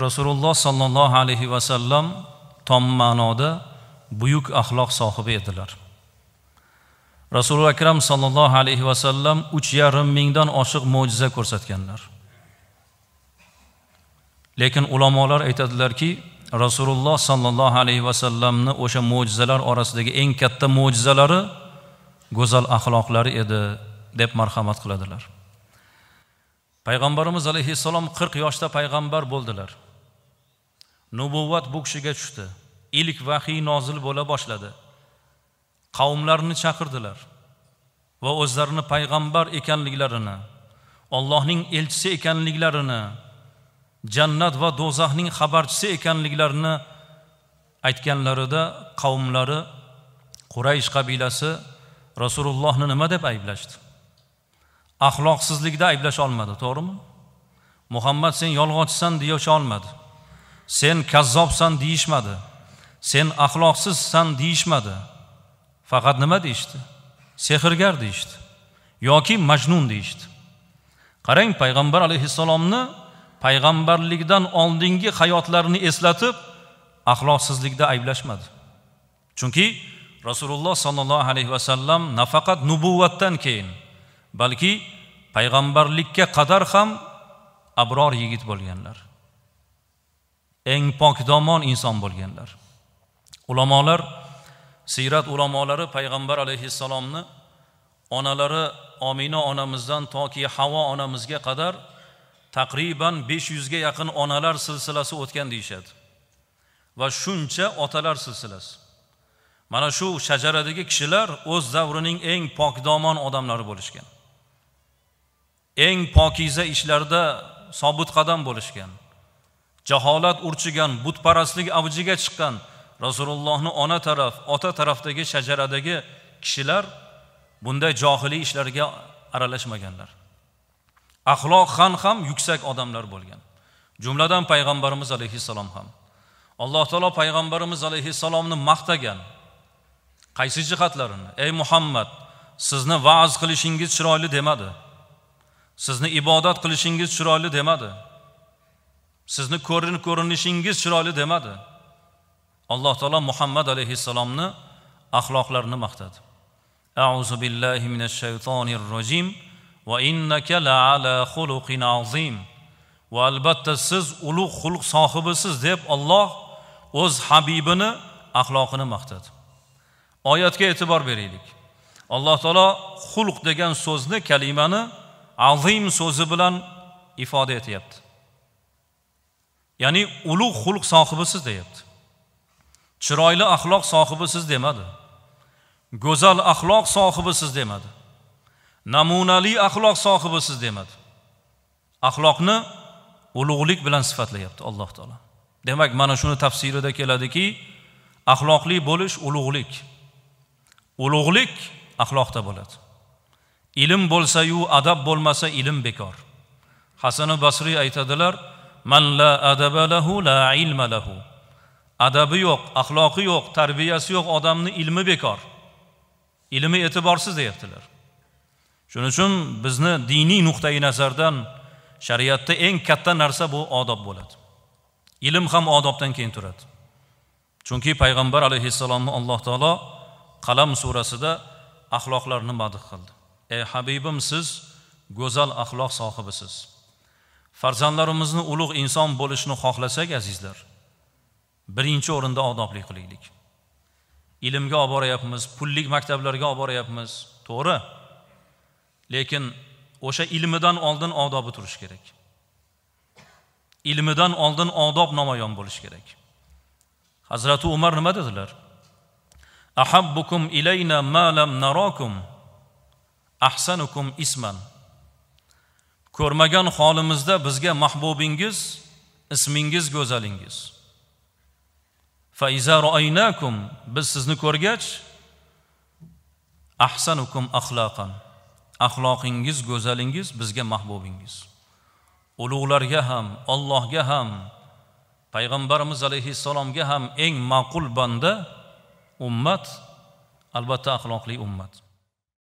rasululloh sollallohu alayhi vasallam tom ma'noda buyuk axloq sohibi edilar rasuli akram sollallohu alayhi vasallam uch yarim mingdan oshiq mo'jiza ko'rsatganlar lekin ulamolar aytadilarki rasululloh sollallohu alayhi vasallamni o'sha mo'jizalar orasidagi eng katta mo'jizalari go'zal axloqlari edi deb marhamat qiladilar payg'ambarimiz alayhissalom qirq yoshda payg'ambar bo'ldilar nubuvvat bu kishiga tushdi ilk vahiy nozil bo'la boshladi qavmlarni chaqirdilar va o'zlarini payg'ambar ekanliklarini ollohning elchisi ekanliklarini jannat va do'zaxning xabarchisi ekanliklarini aytganlarida qavmlari quraysh qabilasi rasulullohni nima deb ayblashdi axloqsizlikda ayblasha olmadi to'g'rimi muhammad sen yolg'ochsan deya olmadi sen kazzobsan deyishmadi sen axloqsizsan deyishmadi faqat nima deyishdi sehrgar deyishdi yoki majnun deyishdi qarang payg'ambar alayhissalomni payg'ambarlikdan oldingi hayotlarini eslatib axloqsizlikda ayblashmadi chunki rasululloh sollallohu alayhi vasallam nafaqat nubuvvatdan keyin balki payg'ambarlikka qadar ham abror yigit bo'lganlar eng pokdomon inson bo'lganlar ulamolar siyrat ulamolari payg'ambar alayhissalomni onalari omina onamizdan toki havo onamizga qadar taqriban besh yuzga yaqin onalar silsilasi o'tgan deyishadi va shuncha otalar silsilasi mana shu shajaradagi kishilar o'z davrining eng pokdomon odamlari bo'lishgan eng pokiza ishlarda sobit qadam bo'lishgan jaholat urchigan butparastlik avjiga chiqqan rasulullohni ona taraf ota tarafdagi shajaradagi kishilar bunday johiliy ishlarga aralashmaganlar axloqan ham yuksak odamlar bo'lgan jumladan payg'ambarimiz alayhissalom ham alloh taolo payg'ambarimiz alayhissalomni maqtagan qaysi jihatlarini ey muhammad sizni va'z qilishingiz chiroyli demadi sizni ibodat qilishingiz chiroyli demadi sizni ko'rin ko'rinishingiz chiroyli demadi alloh taolo muhammad alayhissalomni axloqlarini maqtadi auzu billahi minash shaytonir rojim va innaka xuluqin azim va albatta siz ulug' xulq sohibisiz deb olloh o'z habibini axloqini maqtadi oyatga e'tibor beraylik alloh taolo xulq degan so'zni kalimani azim so'zi bilan ifoda etyapti ya'ni ulug' xulq sohibisiz deyapti chiroyli axloq sohibisiz demadi go'zal axloq sohibisiz demadi namunali axloq sohibisiz demadi axloqni ulug'lik bilan sifatlayapti alloh taolo demak mana shuni tafsirida keladiki axloqli bo'lish ulug'lik ulug'lik axloqda bo'ladi ilm bo'lsayu adab bo'lmasa ilm bekor hasani basriy aytadilar man la la ilma lahu adabi yo'q axloqi yo'q tarbiyasi yo'q odamni ilmi bekor ilmi e'tiborsiz deyaptilar shuning uchun bizni diniy nuqtai nazardan shariatda eng katta narsa bu odob bo'ladi ilm ham odobdan keyin turadi chunki payg'ambar alayhissalomni alloh taolo qalam surasida axloqlarni madh qildi ey habibim siz go'zal axloq sohibisiz farzandlarimizni ulug' inson bo'lishni xohlasak azizlar birinchi o'rinda odobli qilaylik ilmga olib boryapmiz pullik maktablarga olib boryapmiz to'g'ri lekin o'sha ilmidan oldin odobi turishi kerak ilmidan oldin odob namoyon bo'lishi kerak hazrati umar nima dedilar ahabbukum ilayna ma lam narakum ahsanukum isman ko'rmagan holimizda bizga mahbubingiz ismingiz go'zalingiz faiza roaynakum biz sizni ko'rgach ahsanukum axloqan axloqingiz go'zalingiz bizga mahbubingiz ulug'larga ham ollohga ham payg'ambarimiz alayhissalomga ham eng ma'qul banda ummat albatta axloqli ummat